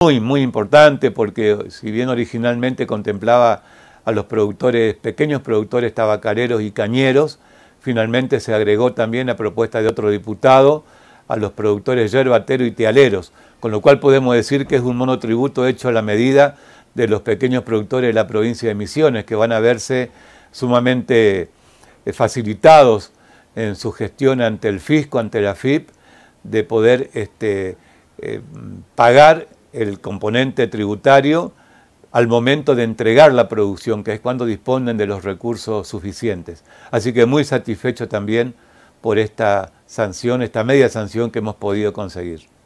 muy, muy importante porque si bien originalmente contemplaba a los productores, pequeños productores tabacareros y cañeros, finalmente se agregó también a propuesta de otro diputado a los productores yerbatero y tealeros, con lo cual podemos decir que es un monotributo hecho a la medida de los pequeños productores de la provincia de Misiones, que van a verse sumamente eh, facilitados en su gestión ante el fisco, ante la FIP, de poder este, eh, pagar el componente tributario al momento de entregar la producción, que es cuando disponen de los recursos suficientes. Así que muy satisfecho también por esta sanción, esta media sanción que hemos podido conseguir.